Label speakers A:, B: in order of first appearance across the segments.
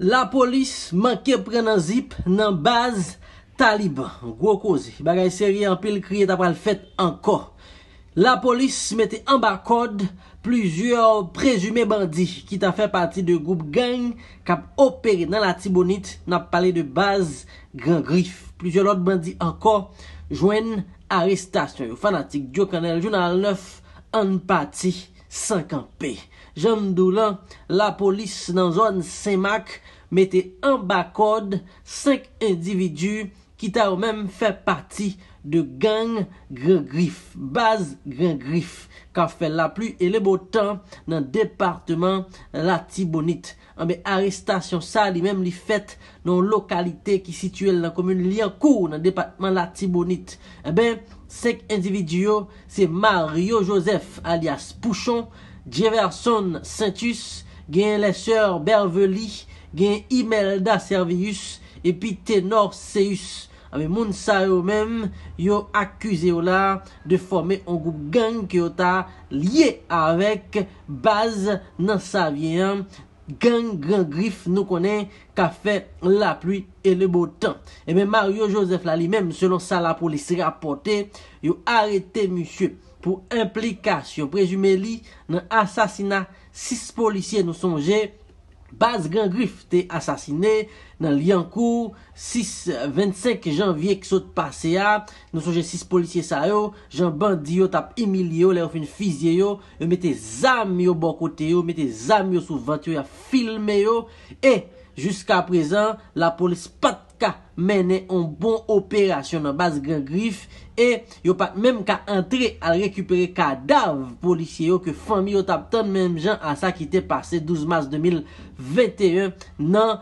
A: La polis manke pre nan zip nan baz taliban. Gwo kozi, bagay seri an pil kriye tap pral fet anko. La polis mette an bakod plizyo prezume bandi ki tan fe pati de goup gang kap operi nan la tibonit nan pale de baz gangrif. Plizyo lot bandi anko jwen arrestasyon. Fanatik Djo Kanel jwen nan al 9 an pati. Sankanpe, janm dou lan, la polis nan zon Semak mette an bakod 5 individu ki ta ou men fè pati de gang Gregrif, baz Gregrif, ka fè la plu e le botan nan departement Latibonit. An ah, be, arrestasyon sa li men li fèt nan lokalite ki situel nan komoun li an kou nan departement Latibonit. Eh Sek individyo se Mario Josef alias Pouchon, Jeverson Saintus, gen Lesseur Berveli, gen Imelda Servius, epi Tenor Seus. Awe moun sa yo men yo akuse yo la de forme an goup gang ki yo ta liye avek baz nan sa vyen an. gen gran grif nou konen ka fè la pli e le botan. E men Mario Joseph la li men selon sa la polis rapote yo arete musye pou implikasyon prejume li nan asasina sis polisye nou sonje. Baz Grand Grif te asasine nan li an kou, 25 jan viek sot pase ya, nou sonje 6 polisye sa yo, jan bandi yo tap Emil yo, le yo fin fizye yo, yo mette zami yo bon kote yo, mette zami yo souvent yo ya filme yo, e, jiska prezan, la polis pat, ka menen an bon operasyon nan baz Gran Grif e yo pat menm ka entre al rekupere kadav policye yo ke fami yo tap ton menm jan asa ki te pase 12 mars 2021 nan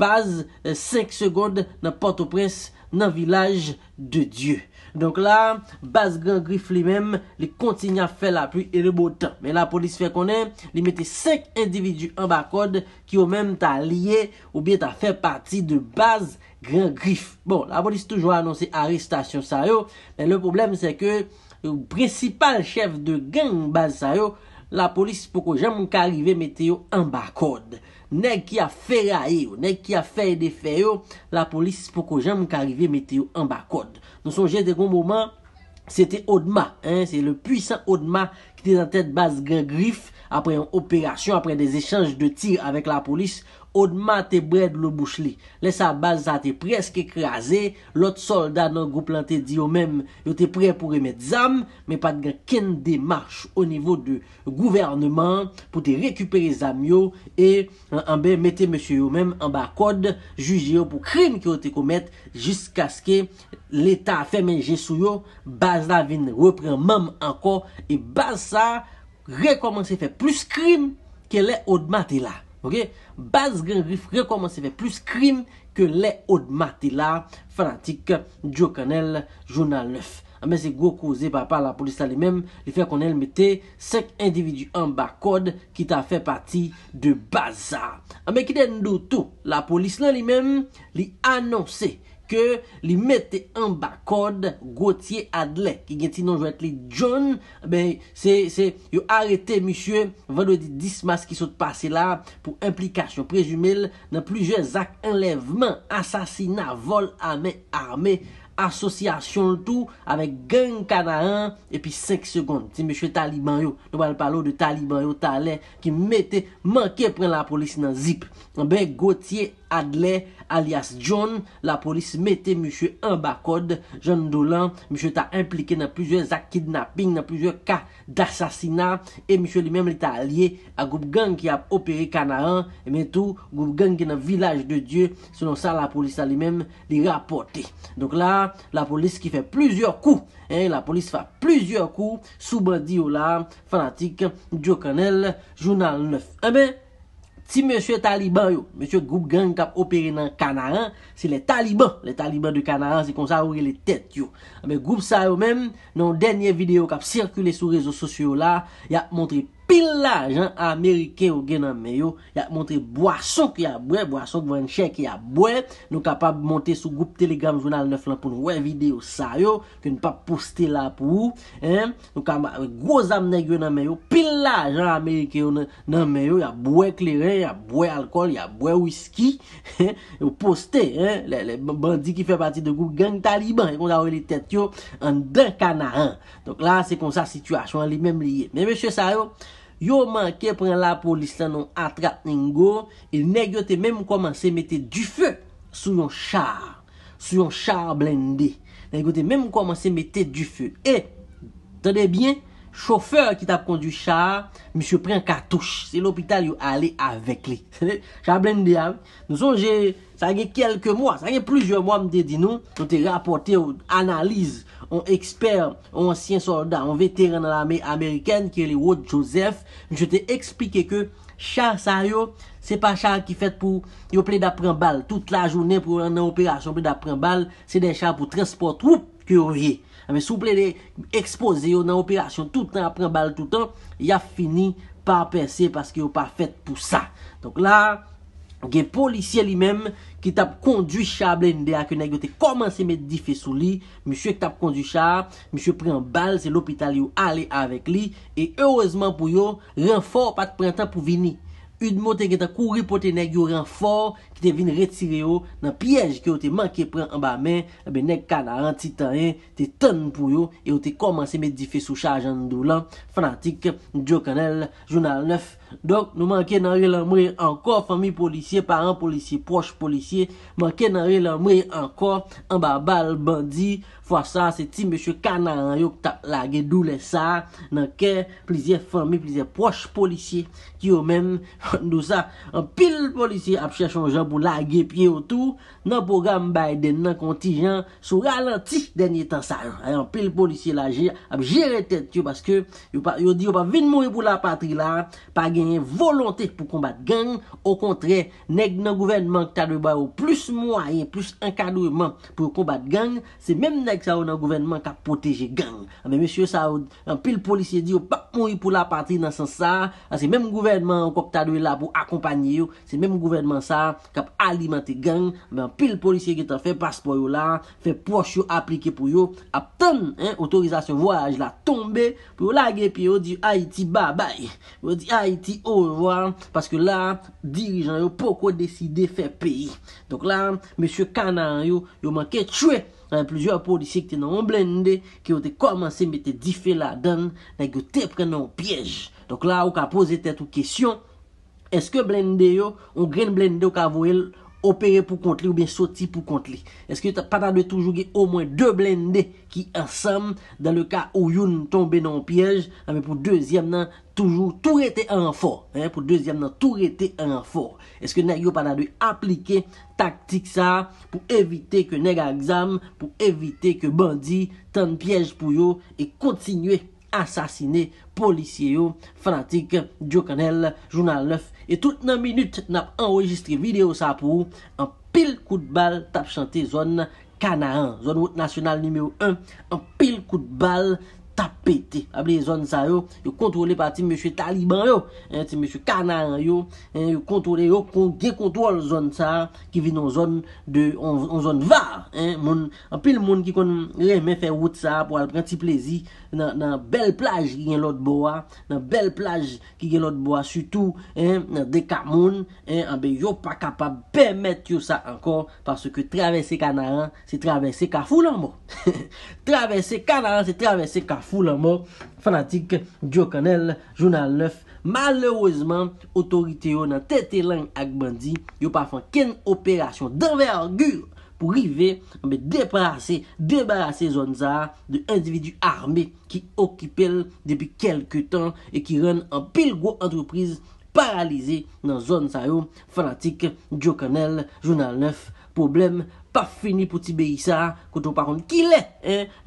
A: baz 5 segonde nan Port-au-Presse nan Vilaj de Dieu. Donk la, baz Gran Grif li menm li kontinya fè la pwi e le botan. Men la polis fè konen li mette sek individu an bakod ki yo menm ta liye ou bie ta fè pati de baz Gran Grif. Bon, la polis toujou anonsè arrestasyon sa yo, men le probleme se ke ou precipal chef de gang an baz sa yo, la polis pou ko jèm moun ka arrive mette yo an bakod. Nèk ki a fèy aè e yo, nèk ki a fèy de fèy yo, la polis pou ko jèm k'arivè metè yo an bakod. Nou son jèdè kon mouman, sè tè Odma, sè le pwisan Odma ki tè nan tèd bas grè grif apre yon operasyon, apre yon echange de tir avèk la polis. Odma te bred lo bouch li. Le sa baza te presk ekraze. Lot solda nan goup lan te di yo menm yo te pre pou remet zam. Me pat gen ken demarche o nivou de gouvernement pou te rekupere zam yo. E anbe mette monsi yo menm anba kod juji yo pou krim ki yo te komet. Jiska ske leta fe menje sou yo. Baza vin repren mam anko. E baza rekomense fe plus krim ke le odma te la. Bas Grand Riff rekomans se fe plus krim ke le od matila fanatik Joe Canel, Jounal 9. Ame ah, se gwo kouze pa pa la polis ah, la li mem li fe konel mette sek individu an bakod ki ta fe pati de bazar. Ame ki den do to, la polis la li mem li anonsi. li mette an bak kode Gauthier Adelay ki gen ti nan jwet li John se yo arete misye van do di dismas ki sot pase la pou implikasyon prejumel nan pluje zak enlevman asasina, vol, ame, arme asosyasyon l tou avek gen kada an epi 5 sekonde, ti misye talibanyo nou wale palo de talibanyo talay ki mette manke pre la polis nan zip, be Gauthier Adelay Adler alias John, la police mettait monsieur en bas code. John Dolan, monsieur t'a impliqué dans plusieurs actes kidnapping, dans plusieurs cas d'assassinat. Et monsieur lui-même est allié à groupe gang qui a opéré Canaan. Et mais tout, groupe gang qui est dans le village de Dieu. Selon ça, la police a lui-même les rapporté. Donc là, la police qui fait plusieurs coups. Hein, la police fait plusieurs coups sous bandit là, fanatique, Joe Canel, Journal 9. Eh ben, Si monsye taliban yo, monsye goup gang kap operi nan kanaran, si le taliban le taliban de kanaran, si konsa ouri le tet yo. Ame ah goup sa yo men nan denye video kap sirkule sou rezo sosyo la, ya montre pil la jan Amerike yo gen nan men yo, ya montre boasok ya boe, boasok van chèk ya boe, nou ka pa monte sou group Telegram jounal 9 lan pou nou we vide yo sa yo, ki nou pa poste la pou, nou ka ma, wè gwo zam negre nan men yo, pil la jan Amerike yo nan men yo, ya boe kleren, ya boe alkol, ya boe whisky, yo poste, le bandi ki fè pati de group gang taliban, yon da wè lè tèt yo, an dè kanaran, donc la se kon sa situasyon li men liye, men mèche sa yo, Yo manke pren la polis la non atrat nengo, e negyo te menmou komanse mette du fe sou yon char. Sou yon char blendé. Negyo te menmou komanse mette du fe. E, tade bien, chofer ki tap kondu char, msye pren katouche. Se l'hôpital yo ale avekle. Tade, char blendé ha. Nou son jè, sa yè kelke mwa, sa yè plujè mwa mte di nou, nou te rapote ou analize On eksper, on ansyen soldat, on veteran nan ame Ameriken ki e li wot Joseph. Je te eksplike ke chal sa yo, se pa chal ki fet pou yo ple da pren bal. Tout la jounen pou yon nan operasyon, ple da pren bal, se de chal pou transporte wop ki yo rye. Ame sou ple de ekspose yo nan operasyon, tout nan pren bal tout an, ya fini pa perse paske yo pa fet pou sa. Donk la... gen polisye li menm ki tap kondwi chab le in de ak yo nan yo te komanse met di fesou li, msye tap kondwi chab, msye pren bal, se l'opital yo ale avek li, e heurezman pou yo, renfor pat prentan pou vini. Un moten gen ta kouri poten nan yo renfor, Te vin retire yo nan piyej ki yo te manke pre an ba men A eh be nek kanaran ti tanye Te tan pou yo E yo te komanse me di fe sou chajan dou lan Frantik, Djo Kanel, Jounal 9 Dok nou manke nan re lan mre anko Fami policye, paran policye, poch policye Manke nan re lan mre anko An ba bal bandi Fwasan se ti me chwe kanaran yo Ta lage dou lesa Nan ke plizye fami, plizye poch policye Ki yo men Ndou sa an pil policye ap chè chonjab pou lage piye ou tou, nan program baye den nan kontijan, sou ralanti den ye tan sa, an pil polisye la jere, ap jere tet yo paske, yo di yo pa vin mouye pou la patri la, pa genyen volontik pou kombat gang, ou kontre neg nan gouvenman ki ta dwe baye ou plus mouayen, plus ankadouman pou kombat gang, se menm neg sa ou nan gouvenman ka poteje gang ah, an pil polisye di yo pa mouye pou la patri nan san sa ah, se menm gouvenman ou kop ta dwe la pou akompany yo, se menm gouvenman sa ou ap alimante gang, ben pil polisye ge ta fe paspo yo la, fe pos yo aplike pou yo, ap ton, eh, otorizasyon voyaj la tombe, pou yo lage pi yo di Haiti babay, yo di Haiti au revoi, paske la, dirijan yo poko deside fe peyi. Donk la, monsie Kanan yo, yo manke chwe, an plusieurs polisye ki te nan omblende, ki yo te komanse me te dife la dan, la yo te pren nan piyej. Donk la, yo ka pose tet ou kesyon, Eske blende yo, ou gren blende yo kavou el, opere pou kont li ou bin soti pou kont li? Eske pata de toujou ge ou mwen de blende ki ansam, dan le ka ou yon tombe nan piyej, ame ah pou dezyem nan toujou tou rete anfor? Pou dezyem nan tou rete anfor? Eske nan yo pata de aplike taktik sa pou evite ke neg a gzam, pou evite ke bandi tan piyej pou yo e kontinue? Asasine, Polisyeyo, Fanatik, Diokanel, Jounal 9 Et tout nan minute nap enregistre video sa pou An pil kout bal tap chante zon Kanaan Zon Wout National nimeyo 1 An pil kout bal tap chante zon Kanaan Able zon sa yo, yo kontrole pati M.Taliban yo Ti M.Kanaran yo Yo kontrole yo, konge kontrole zon sa Ki vin an zon va An pil moun ki kon reme fe wout sa Po al prenti plezi Nan bel plaj ki gen lot bo a Nan bel plaj ki gen lot bo a Soutou, nan deka moun Yo pa kapab bemet yo sa ankon Paske travesse Kanaran Se travesse Kafou lamo Travesse Kanaran se travesse Kafou lamo fanatik Djo Kanel, Jounal 9 malerouzman otorite yo nan tete lang ak bandi yo pa fwen ken operasyon danvergur pou rive anbe deprasse, debarase zon zara de individu arme ki okipel depi kelke tan e ki ren an pilgo entreprise paralize nan zon zaro, fanatik Djo Kanel Jounal 9, probleme pa fini pou ti beyi sa, koutou paroun ki le,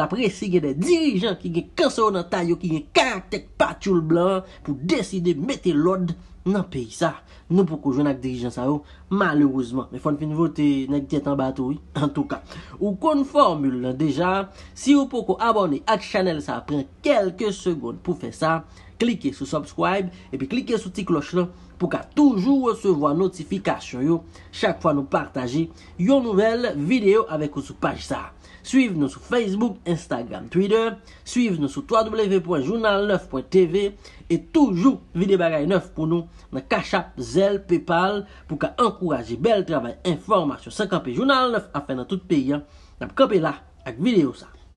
A: la presi gen de dirijan ki gen kansou nan tay yo, ki gen kantek pati ou l blanc, pou deside mette l od nan peyi sa. Nou pou ko jwen ak dirijan sa yo, malerouzman, me fon fin vote, nek diyet an batou, an tou ka. Ou kon formule, deja, si ou pou ko abone ak chanel sa, pren kelke segoun pou fe sa, Klike sou subscribe epi klike sou ti kloch la pou ka toujou recevo an notifikasyon yo chak fwa nou partaje yon nouvel video avek ou sou pajisa. Suiv nou sou Facebook, Instagram, Twitter. Suiv nou sou www.journal9.tv. Et toujou vide bagay 9 pou nou nan kachap, zel, paypal pou ka ankoraji bel trabay informasyon sa kampe Journal 9 afe nan tout peyi. Nam kampe la ak video sa.